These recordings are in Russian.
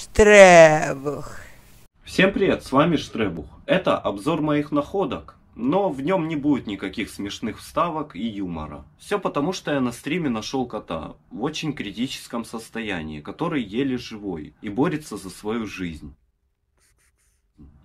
Штребух. Всем привет, с вами Штребух. Это обзор моих находок, но в нем не будет никаких смешных вставок и юмора. Все потому, что я на стриме нашел кота в очень критическом состоянии, который еле живой и борется за свою жизнь.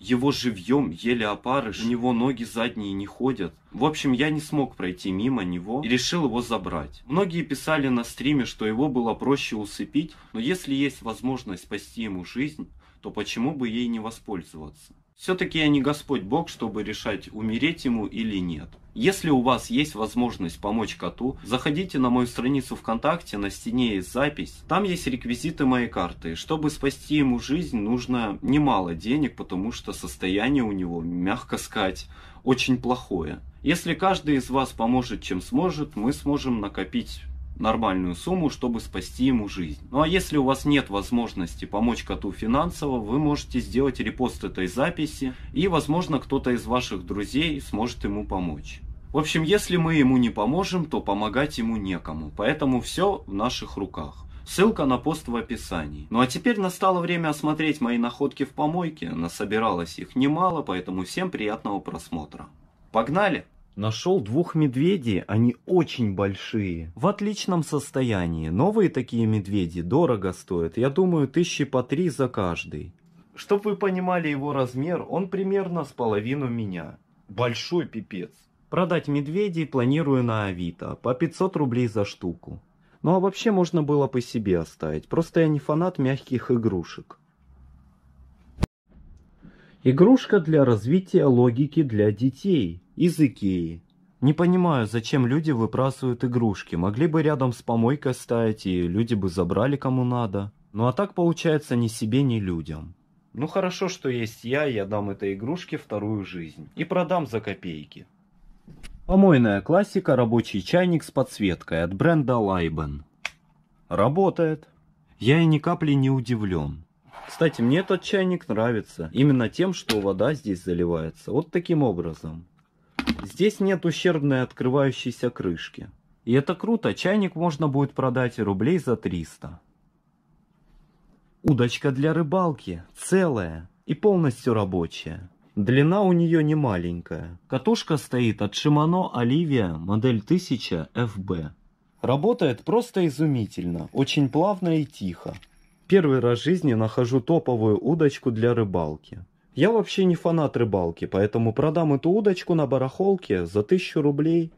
Его живьем еле опарыш, у него ноги задние не ходят. В общем, я не смог пройти мимо него и решил его забрать. Многие писали на стриме, что его было проще усыпить, но если есть возможность спасти ему жизнь, то почему бы ей не воспользоваться? Все-таки я не Господь Бог, чтобы решать, умереть ему или нет. Если у вас есть возможность помочь коту, заходите на мою страницу ВКонтакте, на стене есть запись. Там есть реквизиты моей карты. Чтобы спасти ему жизнь, нужно немало денег, потому что состояние у него, мягко сказать, очень плохое. Если каждый из вас поможет чем сможет, мы сможем накопить нормальную сумму, чтобы спасти ему жизнь. Ну а если у вас нет возможности помочь коту финансово, вы можете сделать репост этой записи, и возможно кто-то из ваших друзей сможет ему помочь. В общем, если мы ему не поможем, то помогать ему некому, поэтому все в наших руках. Ссылка на пост в описании. Ну а теперь настало время осмотреть мои находки в помойке. Насобиралось их немало, поэтому всем приятного просмотра. Погнали! Нашел двух медведей, они очень большие. В отличном состоянии. Новые такие медведи дорого стоят. Я думаю, тысячи по три за каждый. Чтоб вы понимали его размер, он примерно с половину меня. Большой пипец. Продать медведей планирую на Авито. По 500 рублей за штуку. Ну а вообще можно было по себе оставить. Просто я не фанат мягких игрушек. Игрушка для развития логики для детей. Из Икеи. Не понимаю, зачем люди выбрасывают игрушки. Могли бы рядом с помойкой ставить, и люди бы забрали кому надо. Ну а так получается ни себе, ни людям. Ну хорошо, что есть я, я дам этой игрушке вторую жизнь. И продам за копейки. Помойная классика рабочий чайник с подсветкой от бренда Лайбен. Работает. Я и ни капли не удивлен. Кстати, мне этот чайник нравится. Именно тем, что вода здесь заливается. Вот таким образом. Здесь нет ущербной открывающейся крышки. И это круто, чайник можно будет продать рублей за 300. Удочка для рыбалки, целая и полностью рабочая. Длина у нее не маленькая. Катушка стоит от Shimano Olivia модель 1000 FB. Работает просто изумительно, очень плавно и тихо. Первый раз в жизни нахожу топовую удочку для рыбалки. Я вообще не фанат рыбалки, поэтому продам эту удочку на барахолке за 1000 рублей.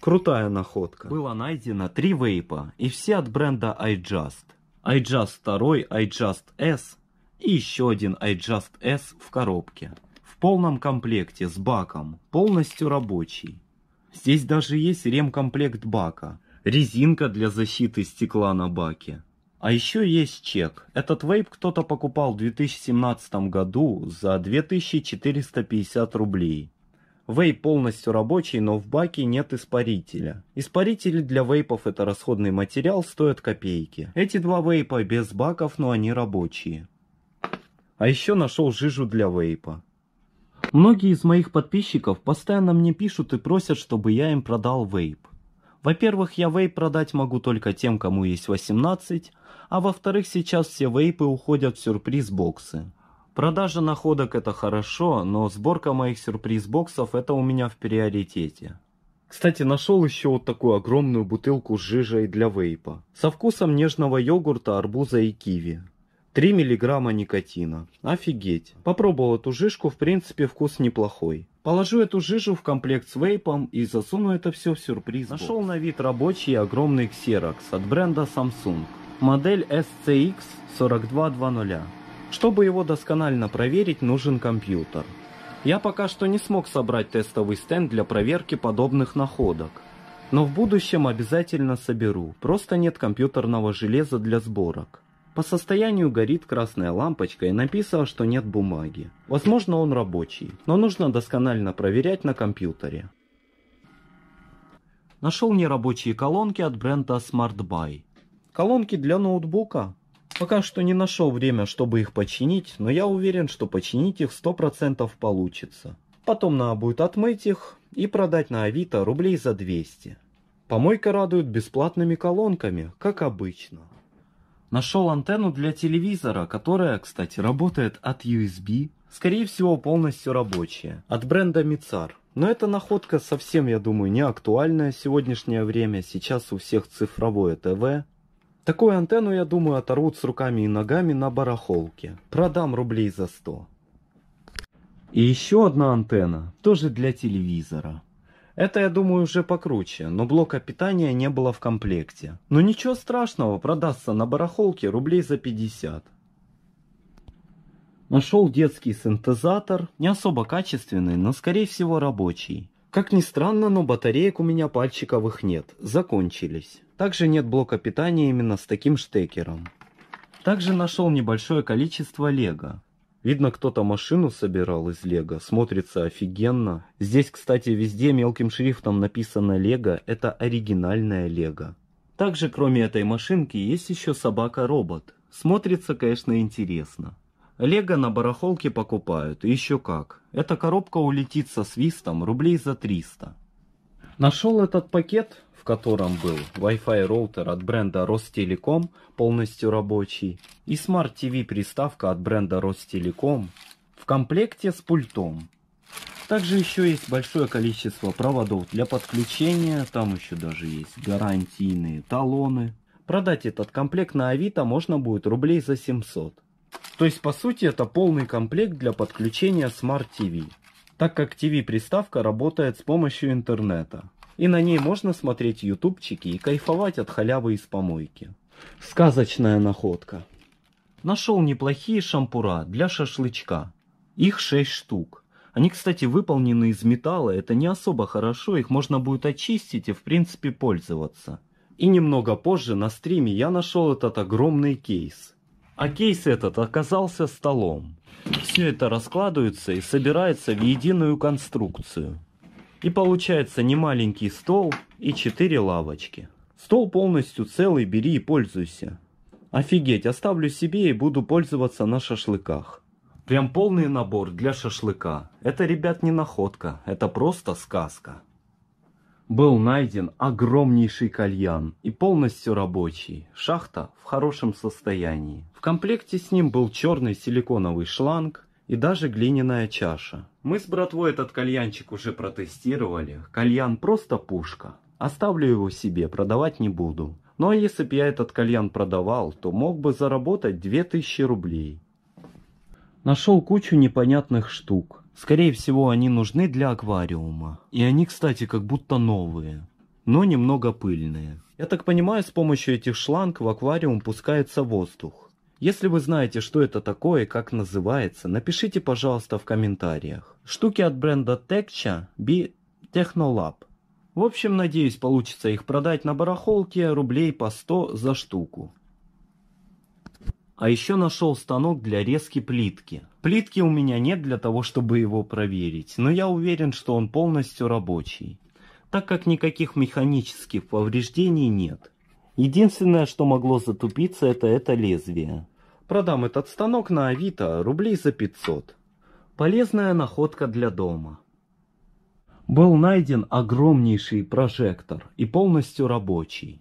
Крутая находка. Было найдено три вейпа, и все от бренда iJust. iJust 2, iJust S и еще один iJust S в коробке. В полном комплекте с баком, полностью рабочий. Здесь даже есть ремкомплект бака, резинка для защиты стекла на баке. А еще есть чек. Этот вейп кто-то покупал в 2017 году за 2450 рублей. Вейп полностью рабочий, но в баке нет испарителя. Испаритель для вейпов это расходный материал, стоят копейки. Эти два вейпа без баков, но они рабочие. А еще нашел жижу для вейпа. Многие из моих подписчиков постоянно мне пишут и просят, чтобы я им продал вейп. Во-первых, я вейп продать могу только тем, кому есть 18, а во-вторых, сейчас все вейпы уходят в сюрприз-боксы. Продажа находок это хорошо, но сборка моих сюрприз-боксов это у меня в приоритете. Кстати, нашел еще вот такую огромную бутылку с жижей для вейпа. Со вкусом нежного йогурта, арбуза и киви. 3 миллиграмма никотина. Офигеть. Попробовал эту жижку, в принципе вкус неплохой. Положу эту жижу в комплект с вейпом и засуну это все в сюрприз. -бокс. Нашел на вид рабочий огромный Xerox от бренда Samsung. Модель SCX 4220. Чтобы его досконально проверить, нужен компьютер. Я пока что не смог собрать тестовый стенд для проверки подобных находок. Но в будущем обязательно соберу, просто нет компьютерного железа для сборок. По состоянию горит красная лампочка и написал, что нет бумаги. Возможно он рабочий, но нужно досконально проверять на компьютере. Нашел нерабочие колонки от бренда Smartbuy. Колонки для ноутбука? Пока что не нашел время, чтобы их починить, но я уверен, что починить их 100% получится. Потом надо будет отмыть их и продать на Авито рублей за 200. Помойка радует бесплатными колонками, как обычно. Нашел антенну для телевизора, которая, кстати, работает от USB. Скорее всего, полностью рабочая. От бренда Mitsar. Но эта находка совсем, я думаю, не актуальная в сегодняшнее время. Сейчас у всех цифровое ТВ. Такую антенну, я думаю, оторвут с руками и ногами на барахолке. Продам рублей за 100. И еще одна антенна, тоже для телевизора. Это, я думаю, уже покруче, но блока питания не было в комплекте. Но ну ничего страшного, продастся на барахолке рублей за 50. Нашел детский синтезатор, не особо качественный, но скорее всего рабочий. Как ни странно, но батареек у меня пальчиковых нет, закончились. Также нет блока питания именно с таким штекером. Также нашел небольшое количество лего. Видно, кто-то машину собирал из лего. Смотрится офигенно. Здесь, кстати, везде мелким шрифтом написано лего. Это оригинальное лего. Также, кроме этой машинки, есть еще собака-робот. Смотрится, конечно, интересно. Лего на барахолке покупают, и еще как. Эта коробка улетит со свистом рублей за 300. Нашел этот пакет, в котором был Wi-Fi роутер от бренда Ростелеком, полностью рабочий, и Smart TV приставка от бренда Ростелеком в комплекте с пультом. Также еще есть большое количество проводов для подключения, там еще даже есть гарантийные талоны. Продать этот комплект на Авито можно будет рублей за 700. То есть по сути это полный комплект для подключения Smart TV так как TV-приставка работает с помощью интернета. И на ней можно смотреть ютубчики и кайфовать от халявы из помойки. Сказочная находка. Нашел неплохие шампура для шашлычка. Их 6 штук. Они, кстати, выполнены из металла, это не особо хорошо, их можно будет очистить и, в принципе, пользоваться. И немного позже на стриме я нашел этот огромный кейс. А кейс этот оказался столом. Все это раскладывается и собирается в единую конструкцию. И получается не маленький стол и четыре лавочки. Стол полностью целый, бери и пользуйся. Офигеть, оставлю себе и буду пользоваться на шашлыках. Прям полный набор для шашлыка. Это, ребят, не находка, это просто сказка был найден огромнейший кальян и полностью рабочий. Шахта в хорошем состоянии. В комплекте с ним был черный силиконовый шланг и даже глиняная чаша. Мы с братвой этот кальянчик уже протестировали. Кальян просто пушка. Оставлю его себе, продавать не буду. Ну а если бы я этот кальян продавал, то мог бы заработать 2000 рублей. Нашел кучу непонятных штук. Скорее всего, они нужны для аквариума. И они, кстати, как будто новые, но немного пыльные. Я так понимаю, с помощью этих шланг в аквариум пускается воздух. Если вы знаете, что это такое и как называется, напишите, пожалуйста, в комментариях. Штуки от бренда Tekcha B Technolab. В общем, надеюсь, получится их продать на барахолке рублей по 100 за штуку. А еще нашел станок для резки плитки. Плитки у меня нет для того, чтобы его проверить, но я уверен, что он полностью рабочий, так как никаких механических повреждений нет. Единственное, что могло затупиться, это это лезвие. Продам этот станок на Авито рублей за 500. Полезная находка для дома. Был найден огромнейший прожектор и полностью рабочий.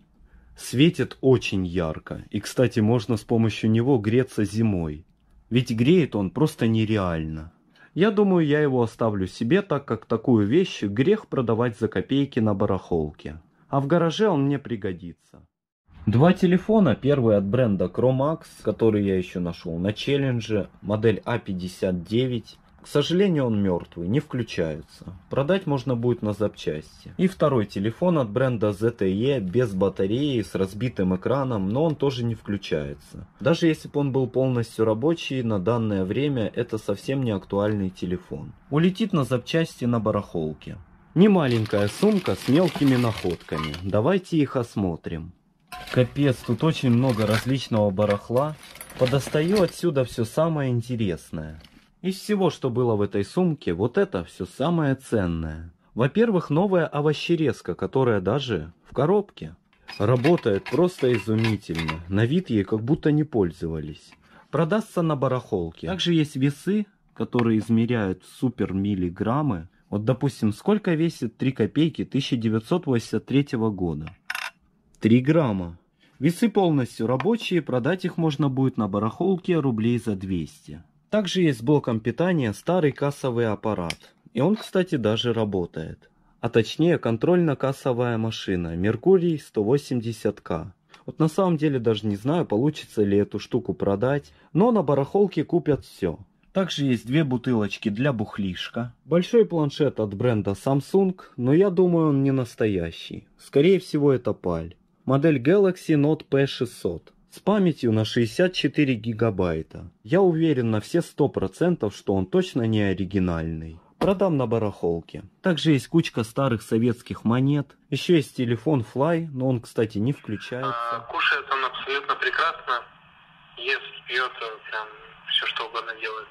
Светит очень ярко, и, кстати, можно с помощью него греться зимой. Ведь греет он просто нереально. Я думаю, я его оставлю себе, так как такую вещь грех продавать за копейки на барахолке. А в гараже он мне пригодится. Два телефона, первый от бренда Chromax, который я еще нашел на челлендже, модель a а 59 к сожалению, он мертвый, не включается. Продать можно будет на запчасти. И второй телефон от бренда ZTE без батареи, с разбитым экраном, но он тоже не включается. Даже если бы он был полностью рабочий, на данное время это совсем не актуальный телефон. Улетит на запчасти на барахолке. Немаленькая сумка с мелкими находками. Давайте их осмотрим. Капец, тут очень много различного барахла. Подостаю отсюда все самое интересное. Из всего, что было в этой сумке, вот это все самое ценное. Во-первых, новая овощерезка, которая даже в коробке. Работает просто изумительно. На вид ей как будто не пользовались. Продастся на барахолке. Также есть весы, которые измеряют супер миллиграммы. Вот, допустим, сколько весит 3 копейки 1983 года? 3 грамма. Весы полностью рабочие, продать их можно будет на барахолке рублей за 200. Также есть блоком питания старый кассовый аппарат. И он, кстати, даже работает. А точнее контрольно-кассовая машина Меркурий 180К. Вот на самом деле даже не знаю, получится ли эту штуку продать, но на барахолке купят все. Также есть две бутылочки для бухлишка. Большой планшет от бренда Samsung, но я думаю он не настоящий. Скорее всего это паль. Модель Galaxy Note P600 с памятью на 64 гигабайта. Я уверен на все 100%, что он точно не оригинальный. Продам на барахолке. Также есть кучка старых советских монет. Еще есть телефон Fly, но он, кстати, не включается. А, кушает он абсолютно прекрасно. Ест, пьет, э, прям все что угодно делает.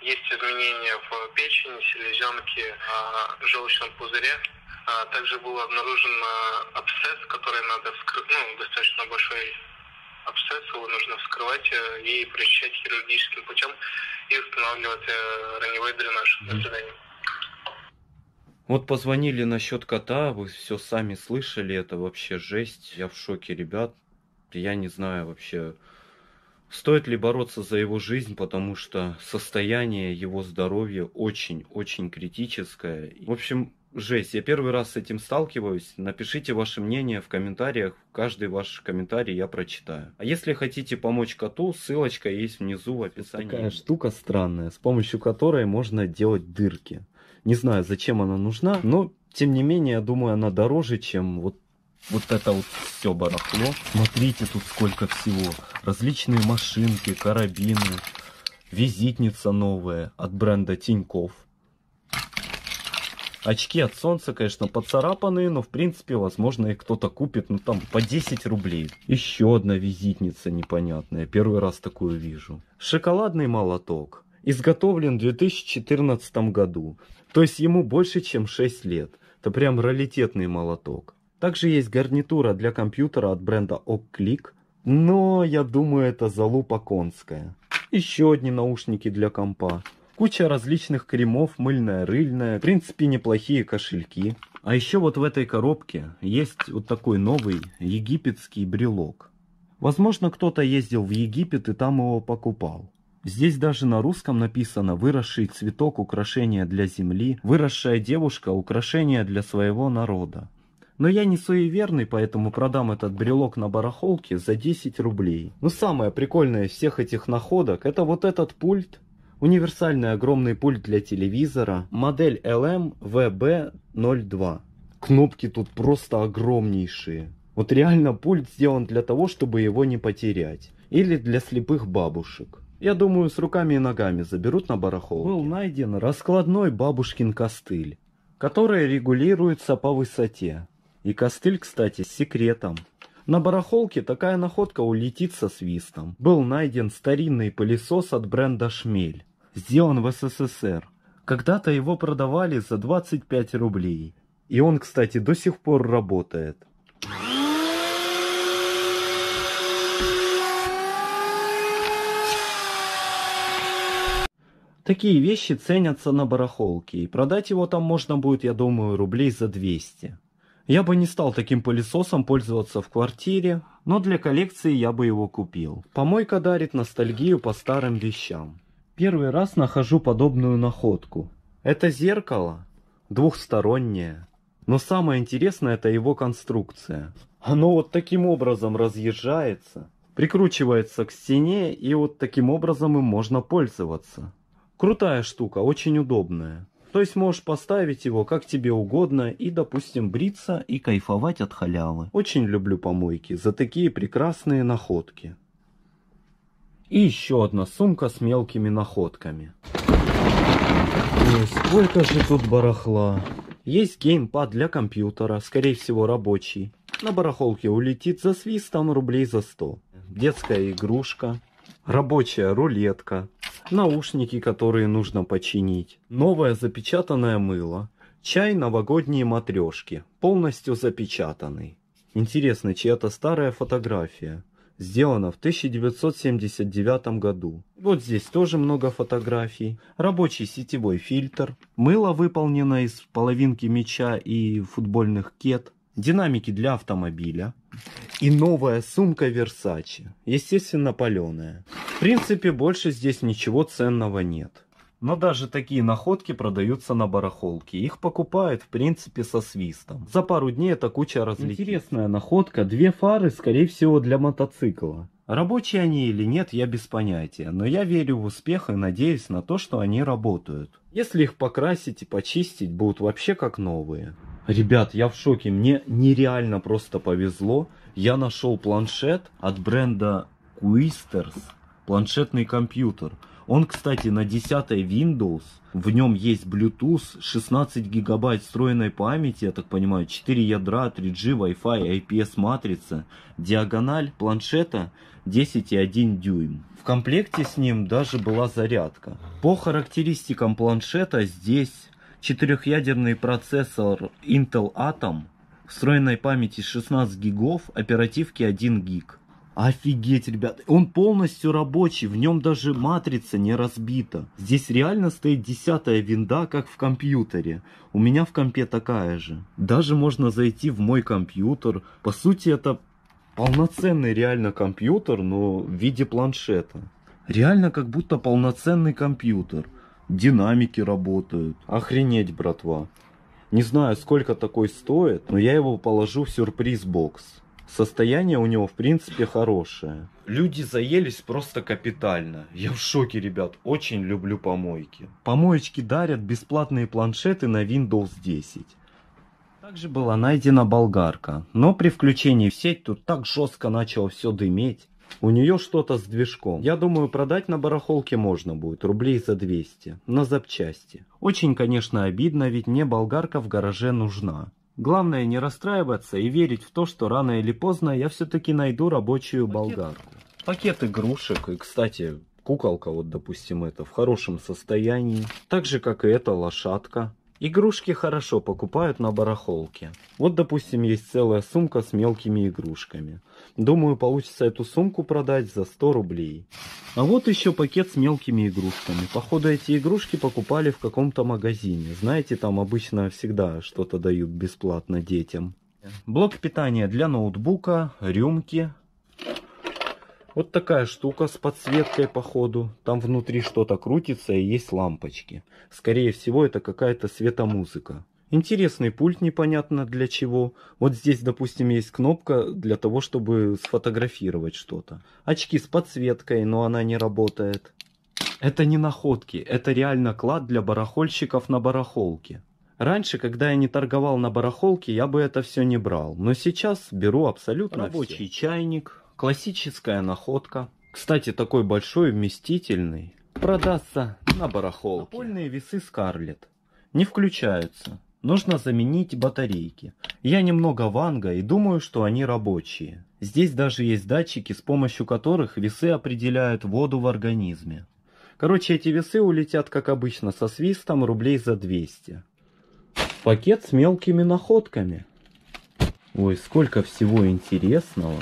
Есть изменения в печени, селезенке, а, желчном пузыре. А, также был обнаружен э, абсцесс, который надо вскрыть, ну, достаточно большой абсцесс, его нужно вскрывать э, и прочищать хирургическим путем и устанавливать э, раневой дренаж. До свидания. Вот позвонили насчет кота, вы все сами слышали, это вообще жесть, я в шоке, ребят. Я не знаю вообще, стоит ли бороться за его жизнь, потому что состояние его здоровья очень-очень критическое. В общем, жесть. Я первый раз с этим сталкиваюсь. Напишите ваше мнение в комментариях. Каждый ваш комментарий я прочитаю. А если хотите помочь коту, ссылочка есть внизу в описании. Такая штука странная, с помощью которой можно делать дырки. Не знаю, зачем она нужна, но тем не менее, я думаю, она дороже, чем вот вот это вот все барахло. Смотрите тут сколько всего. Различные машинки, карабины, визитница новая от бренда Тиньков. Очки от солнца, конечно, поцарапанные, но в принципе, возможно, их кто-то купит, ну там по 10 рублей. Еще одна визитница непонятная, первый раз такую вижу. Шоколадный молоток. Изготовлен в 2014 году, то есть ему больше, чем 6 лет. Это прям раритетный молоток. Также есть гарнитура для компьютера от бренда OkClick, но я думаю это залупа конская. Еще одни наушники для компа. Куча различных кремов, мыльная, рыльная. В принципе, неплохие кошельки. А еще вот в этой коробке есть вот такой новый египетский брелок. Возможно, кто-то ездил в Египет и там его покупал. Здесь даже на русском написано «выросший цветок украшение для земли», «выросшая девушка украшение для своего народа». Но я не суеверный, поэтому продам этот брелок на барахолке за 10 рублей. Но самое прикольное из всех этих находок, это вот этот пульт Универсальный огромный пульт для телевизора, модель LM VB02. Кнопки тут просто огромнейшие. Вот реально пульт сделан для того, чтобы его не потерять. Или для слепых бабушек. Я думаю, с руками и ногами заберут на барахолке. Был найден раскладной бабушкин костыль, который регулируется по высоте. И костыль, кстати, с секретом. На барахолке такая находка улетит со свистом. Был найден старинный пылесос от бренда «Шмель» сделан в СССР. Когда-то его продавали за 25 рублей. И он, кстати, до сих пор работает. Такие вещи ценятся на барахолке, и продать его там можно будет, я думаю, рублей за 200. Я бы не стал таким пылесосом пользоваться в квартире, но для коллекции я бы его купил. Помойка дарит ностальгию по старым вещам. Первый раз нахожу подобную находку. Это зеркало, двухстороннее. Но самое интересное это его конструкция. Оно вот таким образом разъезжается, прикручивается к стене и вот таким образом им можно пользоваться. Крутая штука, очень удобная. То есть можешь поставить его как тебе угодно и, допустим, бриться и кайфовать от халявы. Очень люблю помойки за такие прекрасные находки. И еще одна сумка с мелкими находками. Ой, сколько же тут барахла. Есть геймпад для компьютера, скорее всего рабочий. На барахолке улетит за свистом рублей за 100. Детская игрушка, рабочая рулетка, наушники, которые нужно починить, новое запечатанное мыло, чай новогодние матрешки, полностью запечатанный. Интересно, чья-то старая фотография сделана в 1979 году. Вот здесь тоже много фотографий. Рабочий сетевой фильтр. Мыло выполнено из половинки мяча и футбольных кет. Динамики для автомобиля. И новая сумка Versace. Естественно, паленая. В принципе, больше здесь ничего ценного нет. Но даже такие находки продаются на барахолке. Их покупают, в принципе, со свистом. За пару дней эта куча развлечений. Интересная находка. Две фары, скорее всего, для мотоцикла. Рабочие они или нет, я без понятия, но я верю в успех и надеюсь на то, что они работают. Если их покрасить и почистить, будут вообще как новые. Ребят, я в шоке, мне нереально просто повезло. Я нашел планшет от бренда Quisters, планшетный компьютер. Он, кстати, на 10 Windows. В нем есть Bluetooth, 16 гигабайт встроенной памяти, я так понимаю, 4 ядра, 3G, Wi-Fi, IPS-матрица, диагональ планшета 10,1 дюйм. В комплекте с ним даже была зарядка. По характеристикам планшета здесь четырехъядерный процессор Intel Atom, встроенной памяти 16 гигов, оперативки 1 гиг. Офигеть, ребят. Он полностью рабочий, в нем даже матрица не разбита. Здесь реально стоит десятая винда, как в компьютере. У меня в компе такая же. Даже можно зайти в мой компьютер. По сути, это полноценный реально компьютер, но в виде планшета. Реально как будто полноценный компьютер. Динамики работают. Охренеть, братва. Не знаю, сколько такой стоит, но я его положу в сюрприз-бокс. Состояние у него, в принципе, хорошее. Люди заелись просто капитально. Я в шоке, ребят. Очень люблю помойки. Помоечки дарят бесплатные планшеты на Windows 10. Также была найдена болгарка. Но при включении в сеть тут так жестко начало все дыметь. У нее что-то с движком. Я думаю, продать на барахолке можно будет, рублей за 200, на запчасти. Очень, конечно, обидно, ведь мне болгарка в гараже нужна. Главное не расстраиваться и верить в то, что рано или поздно я все-таки найду рабочую Пакет. болгарку. Пакет игрушек и, кстати, куколка, вот допустим, это в хорошем состоянии. Так же, как и эта лошадка. Игрушки хорошо покупают на барахолке. Вот, допустим, есть целая сумка с мелкими игрушками. Думаю, получится эту сумку продать за 100 рублей. А вот еще пакет с мелкими игрушками. Походу, эти игрушки покупали в каком-то магазине. Знаете, там обычно всегда что-то дают бесплатно детям. Блок питания для ноутбука, рюмки, вот такая штука с подсветкой походу. Там внутри что-то крутится и есть лампочки. Скорее всего это какая-то светомузыка. Интересный пульт непонятно для чего. Вот здесь, допустим, есть кнопка для того, чтобы сфотографировать что-то. Очки с подсветкой, но она не работает. Это не находки, это реально клад для барахольщиков на барахолке. Раньше, когда я не торговал на барахолке, я бы это все не брал. Но сейчас беру абсолютно Рабочий все. чайник, Классическая находка. Кстати, такой большой, вместительный. Продастся на барахолке. Напольные весы Скарлет не включаются. Нужно заменить батарейки. Я немного ванга и думаю, что они рабочие. Здесь даже есть датчики, с помощью которых весы определяют воду в организме. Короче, эти весы улетят, как обычно, со свистом рублей за 200. Пакет с мелкими находками. Ой, сколько всего интересного.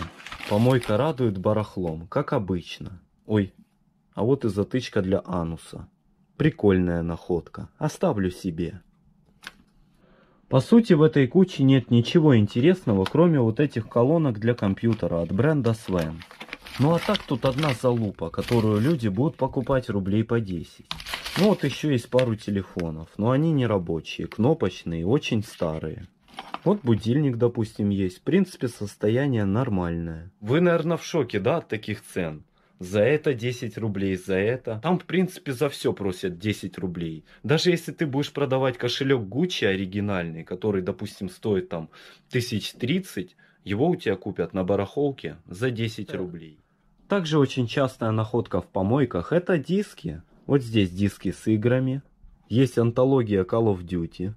Помойка радует барахлом, как обычно. Ой, а вот и затычка для ануса. Прикольная находка. Оставлю себе. По сути, в этой куче нет ничего интересного, кроме вот этих колонок для компьютера от бренда Sven. Ну а так тут одна залупа, которую люди будут покупать рублей по 10. Ну вот еще есть пару телефонов, но они не рабочие, кнопочные, очень старые. Вот будильник, допустим, есть. В принципе, состояние нормальное. Вы, наверное, в шоке, да, от таких цен? За это 10 рублей, за это. Там, в принципе, за все просят 10 рублей. Даже если ты будешь продавать кошелек Gucci оригинальный, который, допустим, стоит там тысяч 1030, его у тебя купят на барахолке за 10 рублей. Также очень частая находка в помойках – это диски. Вот здесь диски с играми. Есть антология Call of Duty.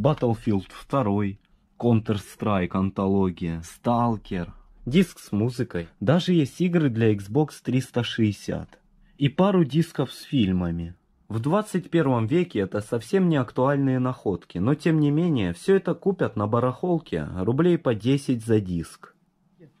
Battlefield 2, Counter-Strike антология, Stalker, диск с музыкой. Даже есть игры для Xbox 360 и пару дисков с фильмами. В 21 веке это совсем не актуальные находки, но тем не менее все это купят на барахолке рублей по 10 за диск.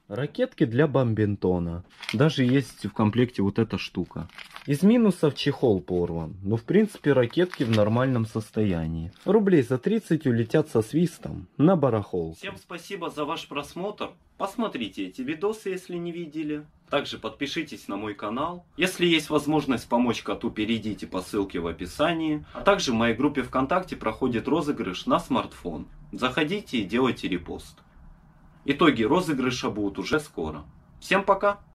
Ракетки для бомбинтона. Даже есть в комплекте вот эта штука. Из минусов чехол порван, но в принципе ракетки в нормальном состоянии. Рублей за 30 улетят со свистом на барахол. Всем спасибо за ваш просмотр. Посмотрите эти видосы, если не видели. Также подпишитесь на мой канал. Если есть возможность помочь коту, перейдите по ссылке в описании. А также в моей группе ВКонтакте проходит розыгрыш на смартфон. Заходите и делайте репост. Итоги розыгрыша будут уже скоро. Всем пока!